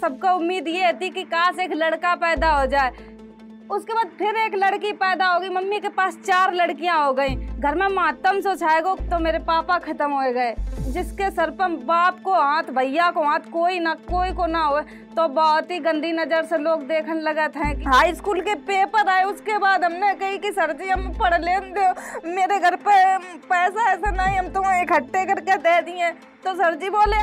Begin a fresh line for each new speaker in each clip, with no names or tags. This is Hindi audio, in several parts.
सबको उम्मीद ये थी कि काश एक लड़का पैदा हो जाए उसके बाद फिर एक लड़की पैदा होगी मम्मी के पास चार लड़कियां हो गई घर में मातम से उछाएगो तो मेरे पापा खत्म हो गए जिसके सर पर बाप को हाथ भैया को हाथ कोई ना कोई को ना हो तो बहुत ही गंदी नज़र से लोग देखने लगे थे हाई स्कूल के पेपर आए उसके बाद हमने कही कि सर जी हम पढ़ ले मेरे घर पे पैसा ऐसा नहीं हम तुम्हें इकट्ठे करके दे दिए तो सर जी बोले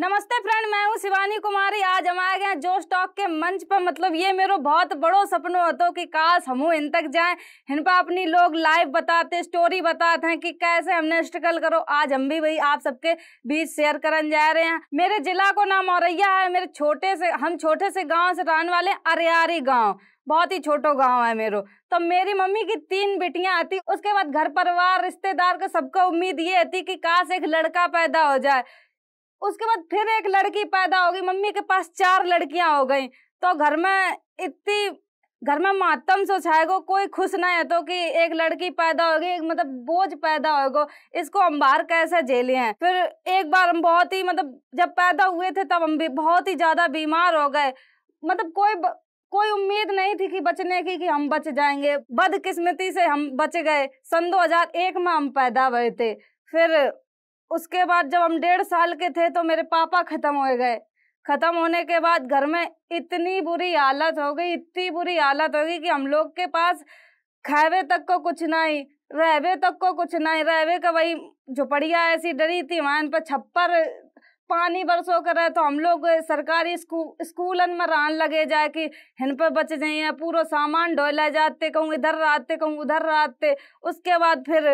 नमस्ते फ्रेंड मैं हूँ शिवानी कुमारी आज हम आए गए जो स्टॉक के मंच पर मतलब ये मेरा बहुत बड़ो सपनो होतो कि काश हम इन तक जाए इन पर अपनी लोग लाइव बताते स्टोरी बताते हैं कि कैसे हमने स्ट्रगल करो आज हम भी वही आप सबके बीच शेयर करने जा रहे हैं मेरे जिला को नाम औरैया है मेरे छोटे से हम छोटे से गाँव से रहने वाले अरियारी गाँव बहुत ही छोटो गांव है मेरो तो मेरी मम्मी की तीन बेटियां आती उसके बाद घर परिवार रिश्तेदार को सबको उम्मीद ये आती कि काश एक लड़का पैदा हो जाए उसके बाद फिर एक लड़की पैदा होगी मम्मी के पास चार लड़कियां हो गई तो घर में इतनी घर में मातम सो छाएगो कोई खुश ना है तो कि एक लड़की पैदा होगी मतलब बोझ पैदा होगा इसको हम बाहर कैसे झेले हैं फिर एक बार हम बहुत ही मतलब जब पैदा हुए थे तब हम भी बहुत ही ज्यादा बीमार हो गए मतलब कोई कोई उम्मीद नहीं थी कि बचने की कि हम बच जाएंगे बदकिस्मती से हम बच गए सन 2001 में हम पैदा हुए थे फिर उसके बाद जब हम डेढ़ साल के थे तो मेरे पापा खत्म हो गए खत्म होने के बाद घर में इतनी बुरी हालत हो गई इतनी बुरी हालत हो गई कि हम लोग के पास खावे तक को कुछ नहीं रहवे तक को कुछ नहीं रहवे का वही झुपड़िया ऐसी डरी थी वहाँ पर छप्पर पानी बरसो कर रहे तो हम लोग सरकारी स्कूल स्कूलन में रान लगे जाए कि हिन पर बच जाइए पूरा सामान ढोला जाते कहूँ इधर रहते कहूँ उधर रहते उसके बाद फिर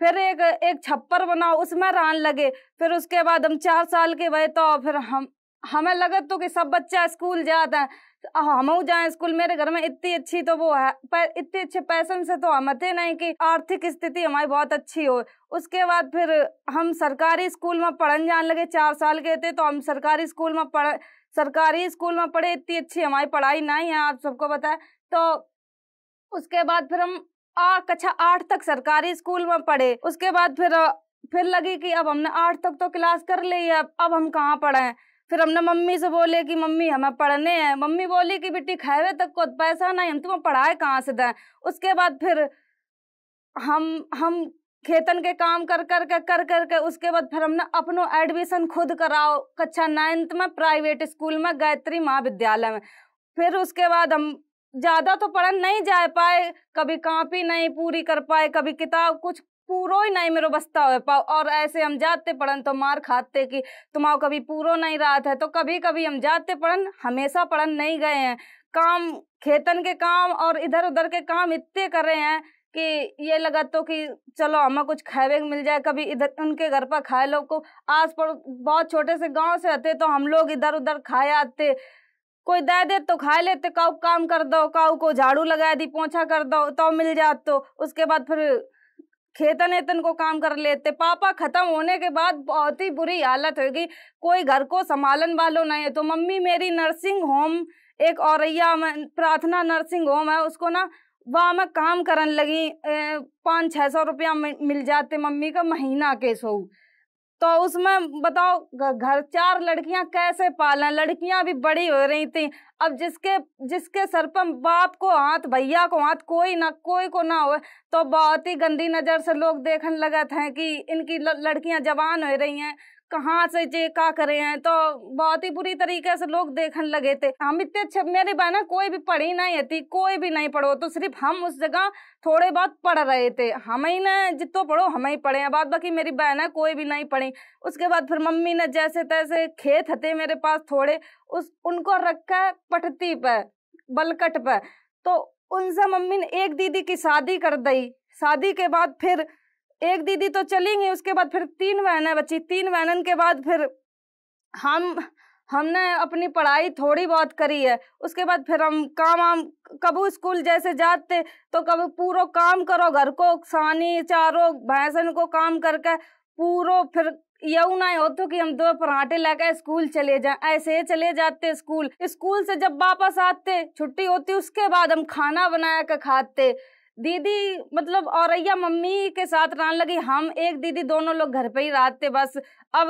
फिर एक एक छप्पर बनाओ उसमें रान लगे फिर उसके बाद हम चार साल के हुए तो फिर हम हमें लगे तो कि सब बच्चा स्कूल जाता है तो हम जाए स्कूल मेरे घर में इतनी अच्छी तो वो है पर इतने अच्छे पैसन से तो हम थे नहीं कि आर्थिक स्थिति हमारी बहुत अच्छी हो उसके बाद फिर हम सरकारी स्कूल में पढ़न जान लगे चार साल के थे तो हम सरकारी स्कूल में पढ़ सरकारी स्कूल में पढ़े इतनी अच्छी हमारी पढ़ाई नहीं है आप सबको बताए तो उसके बाद फिर हम आ, कक्षा अच्छा, आठ तक सरकारी स्कूल में पढ़े उसके बाद फिर फिर लगी कि अब हमने आठ तक तो क्लास कर ली है अब हम कहाँ पढ़े फिर हमने मम्मी से बोले कि मम्मी हमें पढ़ने हैं मम्मी बोली कि बेटी खावे तक को पैसा नहीं हम तुम्हें पढ़ाए कहाँ से दें उसके बाद फिर हम हम खेतन के काम कर कर के कर कर के उसके बाद फिर हमने अपनो एडमिशन खुद कराओ कक्षा नाइन्थ में प्राइवेट स्कूल में गायत्री महाविद्यालय में फिर उसके बाद हम ज्यादा तो पढ़न नहीं जा पाए कभी कापी नहीं पूरी कर पाए कभी किताब कुछ पूरो ही नहीं मेरो बस्ता हो पाओ और ऐसे हम जाते पढ़न तो मार खाते कि तुम्हारा कभी पूरो नहीं रात है तो कभी कभी हम जाते पढ़न हमेशा पढ़न नहीं गए हैं काम खेतन के काम और इधर उधर के काम इतने कर रहे हैं कि ये लगा तो कि चलो हमें कुछ खावे मिल जाए कभी इधर उनके घर पर खाए लोग को आस पड़ोस बहुत छोटे से गांव से रहते तो हम लोग इधर उधर खाए आते कोई दे दे तो खा लेते काऊ काम कर दो काऊ को झाड़ू लगा दी पोछा कर दो तो मिल जात तो उसके बाद फिर खेतन वेतन को काम कर लेते पापा खत्म होने के बाद बहुत ही बुरी हालत होगी कोई घर को संभालन वालों नहीं है तो मम्मी मेरी नर्सिंग होम एक औरैया में प्रार्थना नर्सिंग होम है उसको ना वहाँ मैं काम करने लगी पाँच छः सौ रुपया मिल जाते मम्मी का महीना के सौ तो उसमें बताओ घर चार लड़कियां कैसे पालें लड़कियां भी बड़ी हो रही थी अब जिसके जिसके सर पर बाप को हाथ भैया को हाथ कोई ना कोई को ना हो तो बहुत ही गंदी नज़र से लोग देखने लगे थे कि इनकी लड़कियां जवान हो रही हैं कहाँ से जे का करे हैं तो बहुत ही बुरी तरीके से लोग देखने लगे थे हम इतने अच्छे मेरी बहन कोई भी पढ़ी नहीं थी कोई भी नहीं पढ़ो तो सिर्फ हम उस जगह थोड़े बहुत पढ़ रहे थे हम ही ना जितो पढ़ो हम ही पढ़े हैं बाद बाकी मेरी बहन है कोई भी नहीं पढ़ी उसके बाद फिर मम्मी ने जैसे तैसे खेत हते मेरे पास थोड़े उस उनको रखा है पटती पर बलकट पर तो उनसे मम्मी ने एक दीदी की शादी कर दी शादी के बाद फिर एक दीदी तो चली गई उसके बाद फिर तीन बहन है बच्ची तीन बहन के बाद फिर हम हमने अपनी पढ़ाई थोड़ी बहुत करी है उसके बाद फिर हम काम वाम कबू स्कूल जैसे जाते तो कभी पूरा काम करो घर को सानी चारो भैंसन को काम करके पूरा फिर यू ना हो तो कि हम दो पराठे लेकर स्कूल चले जाए ऐसे चले जाते स्कूल स्कूल से जब वापस आते छुट्टी होती उसके बाद हम खाना बनाया कर खाते दीदी मतलब औरैया मम्मी के साथ रहने लगी हम एक दीदी दोनों लोग घर पे ही रहते बस अब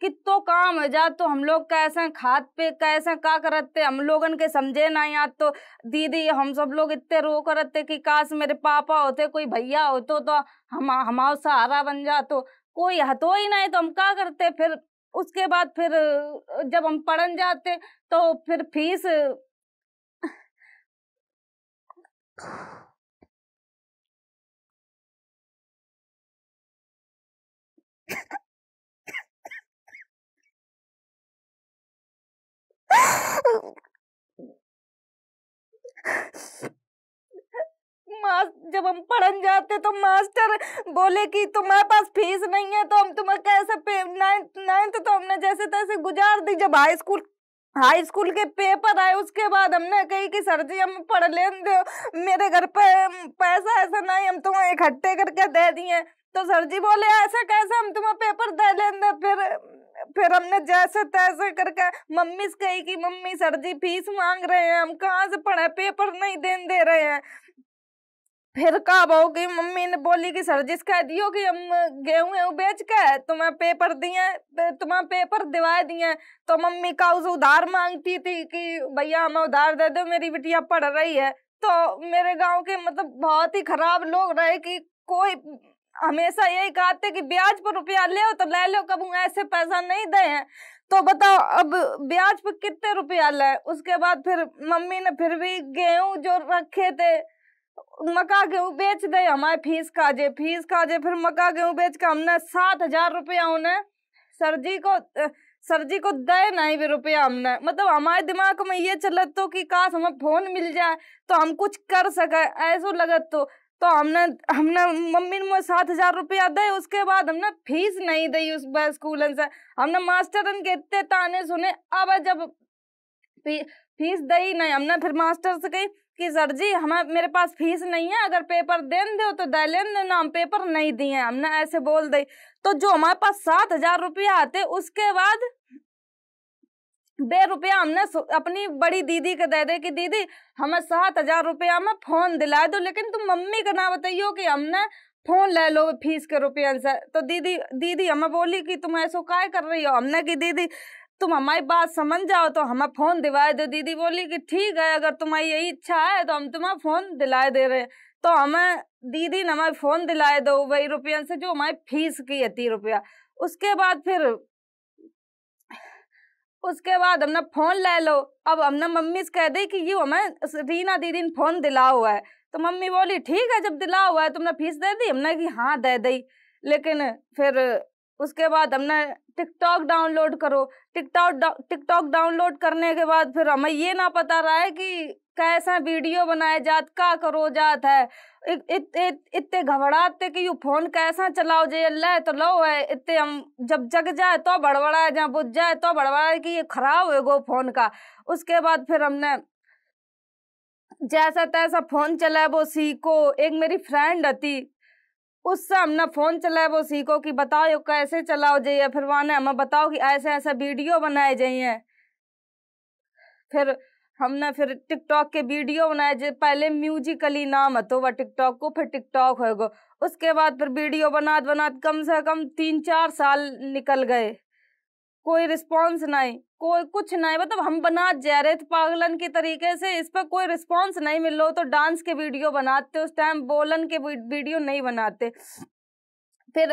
कितो काम है जा तो हम लोग कैसे खाद पे कैसे का करते हम लोगन के समझे ना यार तो दीदी हम सब लोग इतने रो करते कि काश मेरे पापा होते कोई भैया होते तो हम हमारा सहारा बन जा तो कोई हतो ही नहीं तो हम का करते फिर उसके बाद फिर जब हम पढ़न जाते तो फिर फीस जब हम पढ़न जाते तो मास्टर बोले कि तुम्हारे पास फीस नहीं है तो हम तुम्हें कैसे नाइन्थ तो हमने जैसे तैसे गुजार दी जब हाई स्कूल हाई स्कूल के पेपर आए उसके बाद हमने कही कि सर जी हम पढ़ लें दो मेरे घर पे पैसा ऐसा नहीं हम तुम्हें इकट्ठे करके दे दिए तो सर जी बोले ऐसा कैसे हम तुम्हें पेपर दे लेंगे फिर फिर हमने जैसे तैसे करके मम्मी से कही कि मम्मी सर जी फीस मांग रहे हैं हम कहाँ से पढ़ा पेपर नहीं देने दे रहे हैं फिर कहा बहु की मम्मी ने बोली कि सर जी कह दियो कि हम गेहूं है बेच के तुम्हें पेपर दिए तुम्हें पेपर दिवा दिए तो मम्मी का उस उधार मांगती थी कि भैया हमें उधार दे दो मेरी बिटिया पढ़ रही है तो मेरे गांव के मतलब बहुत ही खराब लोग रहे कि कोई हमेशा यही कहते कि ब्याज पर रुपया ले तो ले लो कब ऐसे पैसा नहीं दे हैं तो बताओ अब ब्याज पर कितने रुपया ले उसके बाद फिर मम्मी ने फिर भी गेहूं जो रखे थे मका गेहूं बेच दे हमारे फीस काजे फीस काजे फिर मका गेहूं बेच के हमने सात हजार रुपया उन्हें सर जी को सर जी को दे नहीं भी रुपया हमने मतलब हमारे दिमाग में ये चलत तो कि काश हमें फोन मिल जाए तो हम कुछ कर सके ऐसा लगत तो तो हमने हमने मम्मी ने सात हजार रुपया दे उसके बाद हमने फीस नहीं दी उस स्कूल से हमने मास्टर के इतने ताने सुने अब जब फी, फीस दई नहीं हमने फिर मास्टर से कही कि सर जी हमें मेरे पास फीस नहीं है अगर पेपर देन दो तो दे लेन दो ना हम पेपर नहीं दिए हमने ऐसे बोल दी तो जो हमारे पास सात हजार रुपया आते उसके बाद बे रुपया हमने अपनी बड़ी दीदी के दे दे कि दीदी हमें सात हजार रुपया में फोन दिला दो लेकिन तुम मम्मी का ना बताइयो कि हमने फोन ले लो फीस के रुपया से तो दीदी दीदी हमें बोली कि तुम ऐसा काय कर रही हो हमने कि दीदी तुम हमारी बात समझ जाओ तो हमें फोन दिलाए दो दीदी बोली कि ठीक है अगर तुम्हारी यही इच्छा है तो हम तुम्हें फोन दिलाए दे रहे तो हमें दीदी ने हमारे फोन दिलाए दो वही रुपया से जो हमारी फीस की है तीन रुपया उसके बाद फिर उसके बाद हमने फोन ले लो अब हमने मम्मी से कह दी कि यू हमें रीना दीदी ने फोन दिला हुआ है तो मम्मी बोली ठीक है जब दिला हुआ है तुमने फीस दे दी हमने कि हाँ दे दी लेकिन फिर उसके बाद हमने टिकटॉक डाउनलोड करो टिकटॉक टिकटॉक डाउनलोड करने के बाद फिर हमें ये ना पता रहा है कि कैसा वीडियो बनाए जात का करो जात है इतने घबराते कि यू फोन कैसा चलाओ जे अल्लाह तो लो है इतने हम जब जग जाए तो बड़बड़ाए जहाँ बुझ जाए तो बड़बड़ाए कि ये खराब है गो फोन का उसके बाद फिर हमने जैसा तैसा फोन चलाए वो सीखो एक मेरी फ्रेंड थी उससे हमने फ़ोन चलाए वो सीखो कि बताओ यो कैसे चलाओ जाइए फिर वहाँ ने हमें बताओ कि ऐसे ऐसे वीडियो बनाए जाइए फिर हमने फिर टिकटॉक के वीडियो बनाए जो पहले म्यूजिकली नाम है तो वह टिकटॉक को फिर टिकटॉक होएगो उसके बाद फिर वीडियो बनात बनात कम से कम तीन चार साल निकल गए कोई रिस्पॉन्स नहीं कोई कुछ नहीं मतलब हम बना जा रहे थे पागलन के तरीके से इस पर कोई रिस्पॉन्स नहीं मिल रहा तो डांस के वीडियो बनाते उस टाइम बोलन के वीडियो नहीं बनाते फिर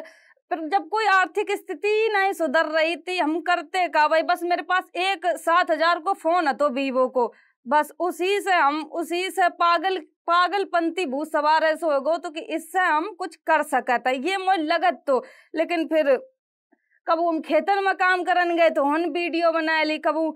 फिर जब कोई आर्थिक स्थिति नहीं सुधर रही थी हम करते का भाई बस मेरे पास एक सात हजार को फोन है तो वीवो को बस उसी से हम उसी से पागल पागलपंथी भूत सवार ऐसे हो गो तो कि इससे हम कुछ कर सकता ये मुझे लगत तो लेकिन फिर कबू हम खेतन में काम करन गए तो हन वीडियो बना ली कबू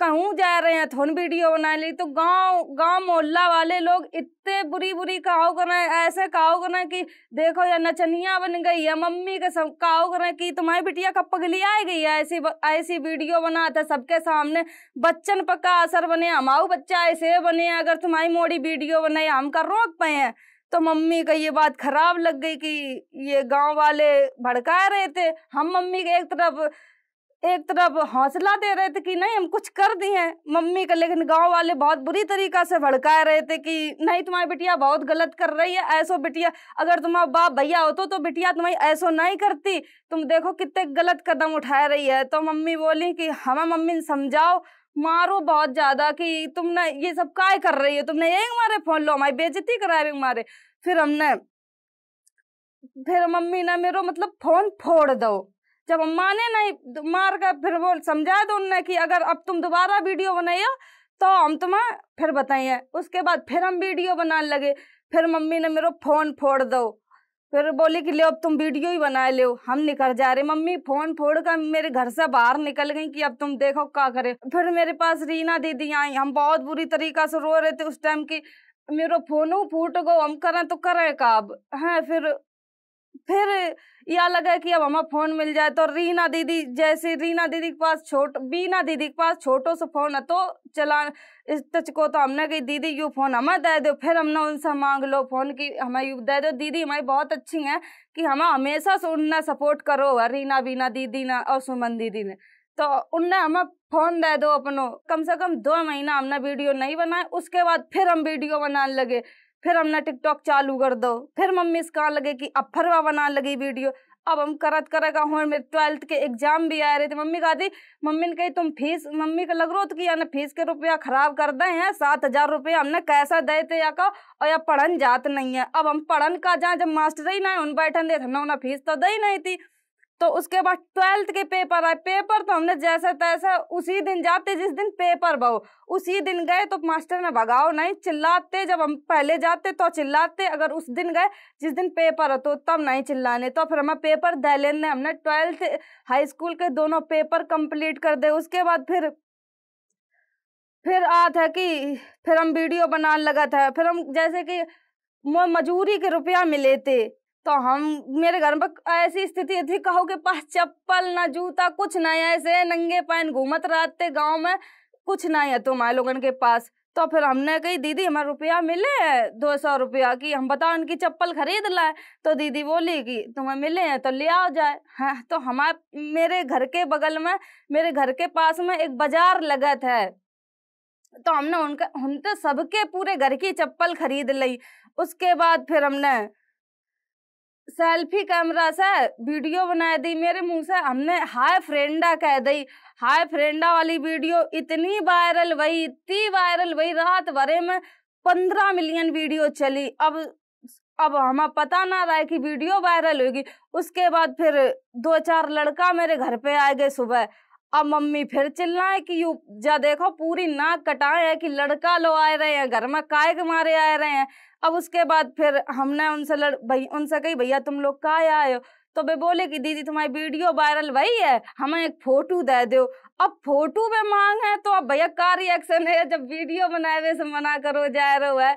कहूँ जा रहे हैं तो हन वीडियो बना ली तो गांव गांव मोहल्ला वाले लोग इतने बुरी बुरी कहाओ करें ऐसे कहाओ करें कि देखो या नचनिया बन गई या मम्मी के सब कहाओ करें कि तुम्हारी बिटिया का पगली आ गई है ऐसी ऐसी वीडियो बनाते सबके सामने बच्चन पक्का असर बने हमाऊ बच्चा ऐसे बने अगर तुम्हारी मोड़ी वीडियो बनाए हम कर रोक पाए हैं तो मम्मी का ये बात खराब लग गई कि ये गांव वाले भड़का रहे थे हम मम्मी के एक तरफ एक तरफ हौसला दे रहे थे कि नहीं हम कुछ कर दिए हैं मम्मी का लेकिन गांव वाले बहुत बुरी तरीका से भड़का रहे थे कि नहीं तुम्हारी बिटिया बहुत गलत कर रही है ऐसो बिटिया अगर तुम्हारा बाप भैया हो तो, बिटिया तुम्हारी ऐसो नहीं करती तुम देखो कितने गलत कदम उठा रही है तो मम्मी बोली कि हमें मम्मी समझाओ मारो बहुत ज्यादा कि तुमने ये सब काय कर रही हो तुमने यही मारे फोन लो हमारी बेजती कराए रही मारे फिर हमने फिर मम्मी ने मेरो मतलब फोन फोड़ दो जब अम्मा ने नहीं तो मार कर फिर वो समझा दो उनने कि अगर अब तुम दोबारा वीडियो बनाइए तो हम तुम्हें फिर बताइए उसके बाद फिर हम वीडियो बनाने लगे फिर मम्मी ने मेरो फोन फोड़ दो फिर बोले कि ले अब तुम वीडियो ही बना ले हम निकल जा रहे मम्मी फोन फोड़ कर मेरे घर से बाहर निकल गई कि अब तुम देखो क्या करे फिर मेरे पास रीना दीदी आई हम बहुत बुरी तरीका से रो रहे थे उस टाइम की मेरा फोन फूट गो हम करें तो करे का अब हाँ फिर फिर यह लगा कि अब हमें फोन मिल जाए तो रीना दीदी जैसे रीना दीदी के पास छोट बीना दीदी के पास छोटो सो फोन है तो चला इस तच को तो हमने कही दीदी यू फोन हमें दे दो फिर हमने उनसे मांग लो फोन की हमें यू दे दो दीदी हमारी बहुत अच्छी है कि हमें हमेशा से उनने सपोर्ट करो है रीना बीना दीदी ने और सुमन दीदी ने तो उनने हमें फोन दे दो अपनो कम से कम दो महीना हमने वीडियो नहीं बनाए उसके बाद फिर हम वीडियो बनाने लगे फिर हमने टिकटॉक चालू कर दो फिर मम्मी कहा लगे कि अब फरवा बना लगी वीडियो अब हम करत करेगा हो मेरे ट्वेल्थ के एग्जाम भी आ रहे थे मम्मी कहा थी मम्मी ने कही तुम फीस मम्मी का लग रो तो कि फीस के रुपया खराब कर दे हैं सात हजार रुपया हमने कैसा दे थे या का और या पढ़न जात नहीं है अब हम पढ़न का जहाँ जब मास्टर ही ना उन बैठन दे तो उन्हें फीस तो दे ही नहीं थी तो उसके बाद ट्वेल्थ के पेपर आए पेपर तो हमने जैसे तैसे उसी दिन जाते जिस दिन पेपर बहो उसी दिन गए तो मास्टर ने भगाओ नहीं चिल्लाते जब हम पहले जाते तो चिल्लाते अगर उस दिन गए जिस दिन पेपर हो तो तब नहीं चिल्लाने तो फिर हमें पेपर दे लेने हमने ट्वेल्थ हाई स्कूल के दोनों पेपर कंप्लीट कर दे उसके बाद फिर फिर आ था कि फिर हम वीडियो बनाने लगा था फिर हम जैसे कि मजूरी के रुपया मिले थे तो हम मेरे घर में ऐसी स्थिति थी कहो के पास चप्पल ना जूता कुछ है ऐसे नंगे पैन घूमत रहते गांव में कुछ ना है तुम्हारे लोगन के पास तो फिर हमने कही दीदी हमारे रुपया मिले है दो सौ रुपया की हम बताओ उनकी चप्पल खरीद लाए तो दीदी बोली कि तुम्हें मिले हैं तो ले आ जाए हाँ तो हमारे मेरे घर के बगल में मेरे घर के पास में एक बाजार लगत है तो हमने उनका तो सबके पूरे घर की चप्पल खरीद ली उसके बाद फिर हमने सेल्फी कैमरा से वीडियो बना दी मेरे मुंह से हमने हाय फ्रेंडा कह दी हाय फ्रेंडा वाली वीडियो इतनी वायरल वही इतनी वायरल वही रात भरे में पंद्रह मिलियन वीडियो चली अब अब हमें पता ना रहा है कि वीडियो वायरल होगी उसके बाद फिर दो चार लड़का मेरे घर पे आ गए सुबह अब मम्मी फिर चिल्लाए कि यू जा देखो पूरी नाक कटाए है कि लड़का लो आए रहे हैं घर में काय के मारे आए रहे हैं अब उसके बाद फिर हमने उनसे लड़ भाई उनसे कही भैया तुम लोग काय आए हो तो वे बोले कि दीदी तुम्हारी वीडियो वायरल वही है हमें एक फोटो दे दो अब फोटो में मांग है तो अब भैया का रिएक्शन है जब वीडियो बनाए हुए से मना करो जा रहे है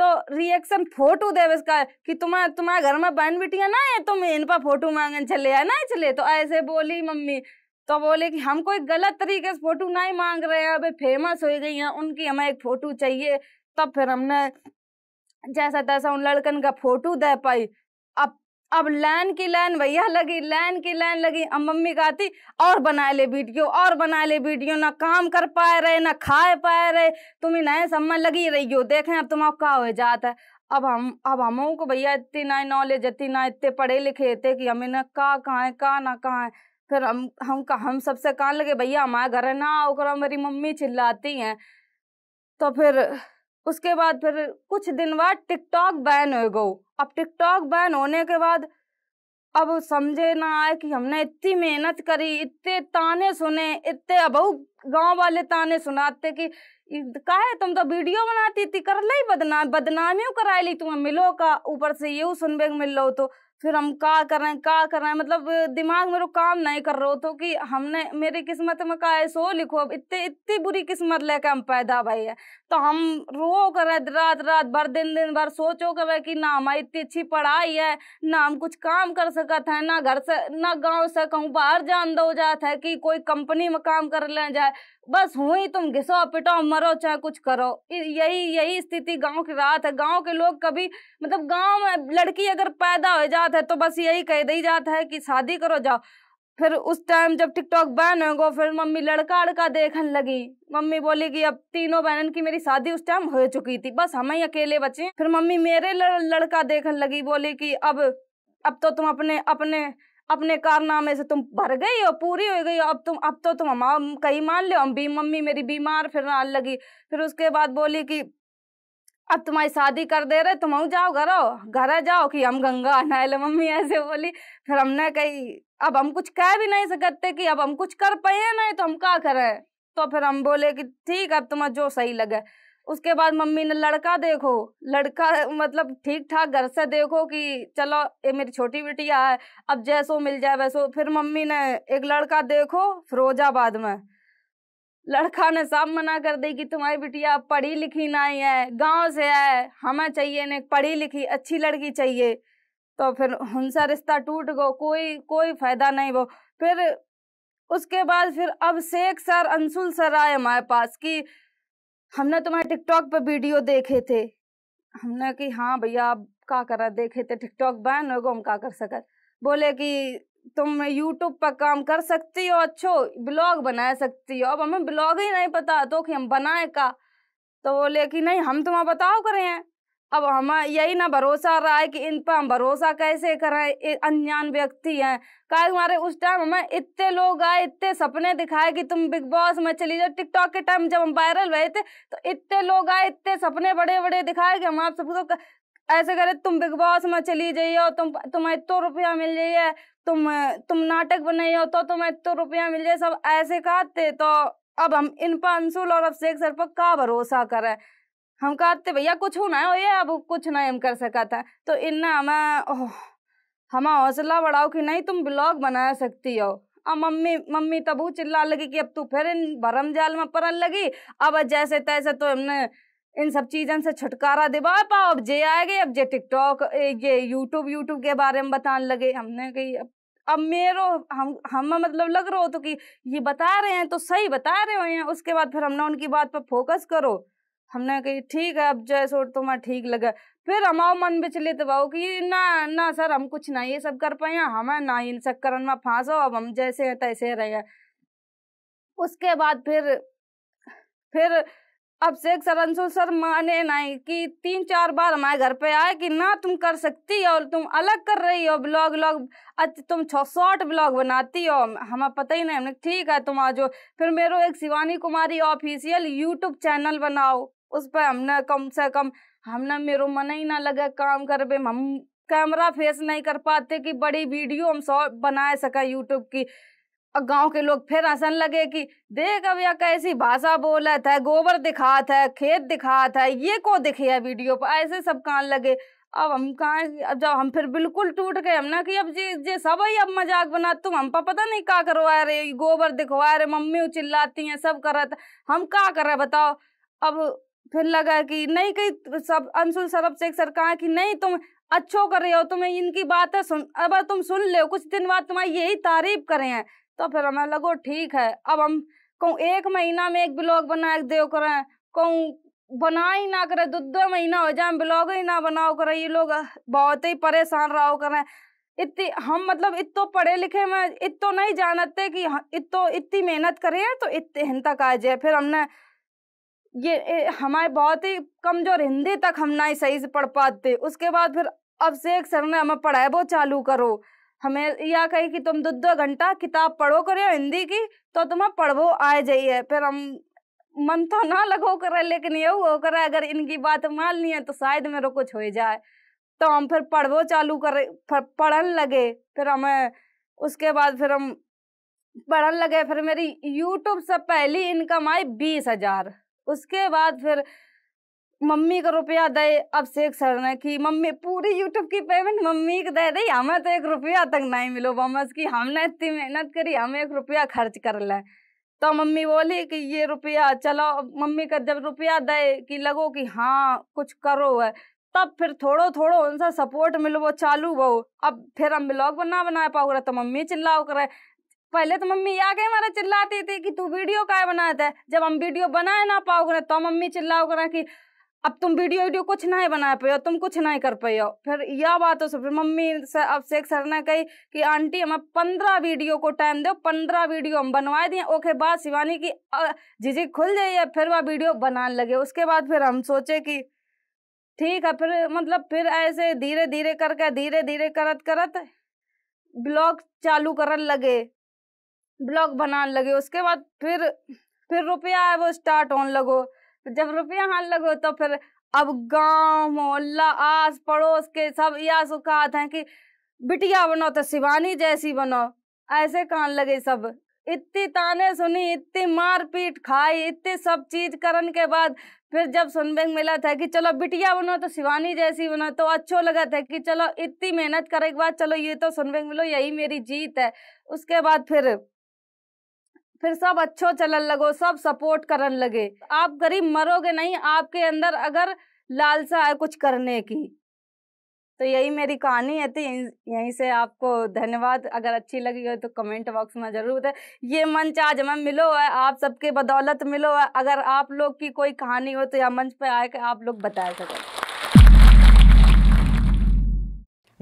तो रिएक्शन फोटो दे इसका कि तुम्हारे तुम्हारे घर में बहन बिटिया ना है तुम इन पर फोटो मांगने चले है ना चले तो ऐसे बोली मम्मी तो बोले कि हम कोई गलत तरीके से फोटो नहीं मांग रहे हैं अबे फेमस हो गई हैं उनकी हमें एक फोटो चाहिए तब फिर हमने जैसा तैसा उन लड़कन का फोटो दे पाई अब अब लाइन की लाइन भैया लगी लाइन की लाइन लगी अब मम्मी कहती और बना ले वीडियो और बना ले वीडियो ना काम कर पाए रहे ना खाए पाए रहे तुम नए सम्मा लगी रही हो देखें अब तुम्हारा का हो जाता है अब हम अब हम को भैया इतनी ना नॉलेज इतनी ना इतने पढ़े लिखे थे कि हमें ना का कहाँ है का ना कहाँ है फिर हम हम हम सबसे कान लगे भैया हमारे घर है ना और मेरी मम्मी चिल्लाती हैं तो फिर उसके बाद फिर कुछ दिन बाद टिकटॉक बैन हो गो अब टिकटॉक बैन होने के बाद अब समझे ना आए कि हमने इतनी मेहनत करी इतने ताने सुने इतने अब गांव वाले ताने सुनाते कि कहे तुम तो वीडियो बनाती थी कर ली बदनाम बदनामी कराई ली तुम्हें मिलो का ऊपर से ये सुनबे मिल लो तो फिर हम का कर रहे हैं का कर रहे हैं मतलब दिमाग मेरे तो काम नहीं कर हो तो कि हमने मेरी किस्मत में का सो लिखो अब इतने इतनी बुरी किस्मत लेके हम पैदा भाई है तो हम रो कर रहे रात रात भर दिन दिन भर सोचो कर रहे कि ना हमारी इतनी अच्छी पढ़ाई है ना हम कुछ काम कर सकते हैं ना घर से ना गाँव से कहूँ बाहर जान दो जाता है कि कोई कंपनी में काम कर ले जाए बस हुई तुम घिसो पिटो मरो चाहे कुछ करो यही यही स्थिति गांव की रात है गांव के लोग कभी मतलब गांव में लड़की अगर पैदा हो जाती जाता है तो बस यही कह दी जाता है कि शादी करो जाओ फिर उस टाइम जब टिकटॉक बैन हो गो फिर मम्मी लड़का लड़का देखने लगी मम्मी बोली कि अब तीनों बहनों की मेरी शादी उस टाइम हो चुकी थी बस हम ही अकेले बचे फिर मम्मी मेरे लड़का देखने लगी बोली कि अब अब तो तुम अपने अपने अपने कारनामे से तुम भर गई हो पूरी हो गई हो अब तुम अब तो तुम हम कहीं मान लो हम भी मम्मी मेरी बीमार फिर आने लगी फिर उसके बाद बोली कि अब तुम्हारी शादी कर दे रहे तुम जाओ घर घर जाओ कि हम गंगा नहले मम्मी ऐसे बोली फिर हमने कही अब हम कुछ कह भी नहीं सकते कि अब हम कुछ कर पाए नहीं तो हम क्या करें तो फिर हम बोले कि ठीक अब तुम्हें जो सही लगे उसके बाद मम्मी ने लड़का देखो लड़का मतलब ठीक ठाक घर से देखो कि चलो ये मेरी छोटी बेटी है अब जैसो मिल जाए वैसो फिर मम्मी ने एक लड़का देखो फिरोजाबाद में लड़का ने साफ मना कर दी कि तुम्हारी बिटिया पढ़ी लिखी ना ही है गांव से है हमें चाहिए ने पढ़ी लिखी अच्छी लड़की चाहिए तो फिर उनसा रिश्ता टूट गो कोई कोई फायदा नहीं वो फिर उसके बाद फिर अब शेख सर अंशुल सर आए हमारे पास कि हमने तुम्हारे टिकटॉक पर वीडियो देखे थे हमने कि हाँ भैया आप का करा देखे थे टिकटॉक बैन हो गो हम का कर सकें बोले कि तुम यूट्यूब पर काम कर सकती हो अच्छो ब्लॉग बना सकती हो अब हमें ब्लॉग ही नहीं पता तो कि हम बनाए का तो बोले कि नहीं हम तुम्हें बताओ करे हैं अब हम यही ना भरोसा रहा है कि इन पर हम भरोसा कैसे करें अनजान व्यक्ति हैं का हमारे उस टाइम हमें इतने लोग आए इतने सपने दिखाए कि तुम बिग बॉस में चली जाओ टिकटॉक के टाइम जब हम वायरल हुए थे तो इतने लोग आए इतने सपने बड़े बड़े दिखाए कि हम आप सबको ऐसे करे तुम बिग बॉस में चली जाइए तुम तुम्हें इतो रुपया मिल जाइए तुम तुम नाटक बनाई हो तो तुम्हें तो रुपया मिल जाए सब ऐसे कहते तो अब हम इन पर अंशुल और अब शेख सर पर का भरोसा करे हम कहते भैया कुछ ना हो ये अब कुछ ना हम कर सका था तो इनने हमें हम हौसला बढ़ाओ कि नहीं तुम ब्लॉग बना सकती हो अब मम्मी मम्मी तब चिल्ला लगी कि अब तू फिर इन भरम जाल में परन लगी अब जैसे तैसे तो हमने इन सब चीजन से छुटकारा दिवा पाओ अब जे गए अब जे टिकटॉक ये यूट्यूब यूट्यूब के बारे में बताने लगे हमने कही अब अब मेरो हम हम मतलब लग रहा हो तो कि ये बता रहे हैं तो सही बता रहे हो या उसके बाद फिर हमने उनकी बात पर फोकस करो हमने कही ठीक है अब जय सोट तो ठीक लगा फिर हमारा मन विचलित भाओ कि ना ना सर हम कुछ ना ये सब कर पाए हमें ना इन सब में फांसो अब हम जैसे हैं तैसे रहे उसके बाद फिर फिर अब शेख सरंसुल सर माने नहीं कि तीन चार बार हमारे घर पे आए कि ना तुम कर सकती हो तुम अलग कर रही हो ब्लॉग व्लॉग अच्छा तुम छो शॉर्ट ब्लॉग बनाती हो हमें पता ही नहीं हमने ठीक है तुम आ जाओ फिर मेरे एक Shivani Kumari official YouTube channel बनाओ उस पर हमने कम से कम हमने मेरे मन ही ना लगे काम कर हम कैमरा फेस नहीं कर पाते कि बड़ी वीडियो हम शॉर्ट बना सकें यूट्यूब की और गांव के लोग फिर हसन लगे कि देख अब यह कैसी भाषा बोलत है गोबर दिखात है खेत दिखात है ये को दिखे है वीडियो पर ऐसे सब कान लगे अब हम कहाँ जब हम फिर बिल्कुल टूट गए हम ना कि अब जी जे सब ही अब मजाक बना तुम हम पा पता नहीं का करवा रहे गोबर दिखवा रहे मम्मी चिल्लाती हैं सब करत हम का कर रहे बताओ अब फिर लगा कि नहीं कहीं तो सब अंशुल सरब शेख सर कहा कि नहीं तुम अच्छो कर रहे हो तुम्हें इनकी बातें सुन अब तुम सुन ले कुछ दिन बाद तुम्हारी यही तारीफ करें हैं तो फिर हमें लगो ठीक है अब हम कहूँ एक महीना में एक ब्लॉग बना एक देव करें कहूँ बना ही ना करे दो दो महीना हो जाए ब्लॉग ही ना बनाओ करे ये लोग बहुत ही परेशान रहो करें इतनी हम मतलब इतो पढ़े लिखे में इतो नहीं जानते कि इतो इतनी मेहनत करे हैं तो इतने हिंद तक आ जाए फिर हमने ये, हमारे बहुत ही कमजोर हिंदी तक हम ना ही सही से पढ़ पाते उसके बाद फिर अब एक सर ने हमें पढ़ाए वो चालू करो हमें या कहे कि तुम दो दो घंटा किताब पढ़ो करे हिंदी की तो तुम्हें पढ़वो आए जाइए फिर हम मन तो ना लगो करे लेकिन ये हो करे अगर इनकी बात मान ली है तो शायद मेरे कुछ हो जाए तो हम फिर पढ़वो चालू करे पढ़न लगे फिर हमें उसके बाद फिर हम पढ़न लगे फिर मेरी यूट्यूब से पहली इनकम आई बीस हजार उसके बाद फिर मम्मी का रुपया दे अब शेख सर ने की मम्मी पूरी यूट्यूब की पेमेंट मम्मी के दे दी हमें तो एक रुपया तक नहीं मिलो बमस की हमने इतनी मेहनत करी हमें एक रुपया खर्च कर लें तो मम्मी बोली कि ये रुपया चलो मम्मी का जब रुपया दे कि लगो कि हाँ कुछ करो है तब फिर थोड़ो थोड़ो उनसे सपोर्ट मिलो वो चालू हो अब फिर हम ब्लॉग बना बना पाओगे तो मम्मी चिल्लाओ करे पहले तो मम्मी आगे हमारा चिल्लाती थी कि तू वीडियो का बनाता है जब हम वीडियो बनाए ना पाओगे तो मम्मी चिल्लाओ करे कि अब तुम वीडियो वीडियो कुछ नहीं बना पे हो तुम कुछ नहीं कर पे हो फिर यह बात हो फिर मम्मी से अब शेख सर ने कही कि आंटी हमें पंद्रह वीडियो को टाइम दो पंद्रह वीडियो हम बनवाए दिए ओके बाद शिवानी की झिझिक खुल जाइए फिर वह वीडियो बनाने लगे उसके बाद फिर हम सोचे कि ठीक है फिर मतलब फिर ऐसे धीरे धीरे करके धीरे धीरे करत करत ब्लॉग चालू कर लगे ब्लॉग बनाने लगे उसके बाद फिर फिर रुपया है वो स्टार्ट होने लगो तो जब रुपया हाल लगो तो फिर अब गांव मोहल्ला आस पड़ोस के सब या सुखात हैं कि बिटिया बनो तो शिवानी जैसी बनो ऐसे कान लगे सब इतनी ताने सुनी इतनी मार पीट खाई इतनी सब चीज करने के बाद फिर जब सुनबे मिला था कि चलो बिटिया बनो तो शिवानी जैसी बनो तो अच्छो लगा था कि चलो इतनी मेहनत करे के बाद चलो ये तो सुनबे मिलो यही मेरी जीत है उसके बाद फिर फिर सब अच्छो चलन लगो सब सपोर्ट करन लगे आप गरीब मरोगे नहीं आपके अंदर अगर लालसा है कुछ करने की तो यही मेरी कहानी है थी तो यहीं से आपको धन्यवाद अगर अच्छी लगी हो तो कमेंट बॉक्स में जरूर बताए ये मंच आज हमें मिलो है आप सबके बदौलत मिलो है अगर आप लोग की कोई कहानी हो तो यहाँ मंच पे आए के आप लोग बता सको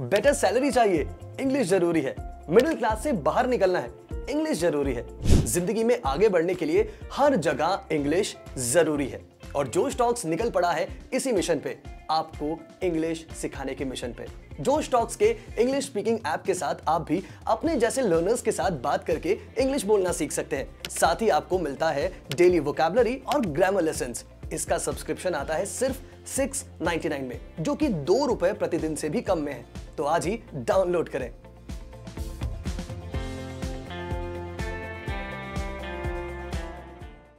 बेटर सैलरी चाहिए इंग्लिश जरूरी है मिडिल क्लास से बाहर निकलना है इंग्लिश जरूरी है जिंदगी में आगे बढ़ने के लिए हर जगह इंग्लिश जरूरी है और जो स्टॉक्स निकल पड़ा है इसी मिशन पे आपको इंग्लिश सिखाने के मिशन पे जो स्टॉक्स के इंग्लिश स्पीकिंग ऐप के साथ आप भी अपने जैसे लर्नर्स के साथ बात करके इंग्लिश बोलना सीख सकते हैं साथ ही आपको मिलता है डेली वोकेबलरी और ग्रामर लेसन इसका सब्सक्रिप्शन आता है सिर्फ सिक्स में जो कि दो रुपए प्रतिदिन से भी कम में है तो आज ही डाउनलोड करें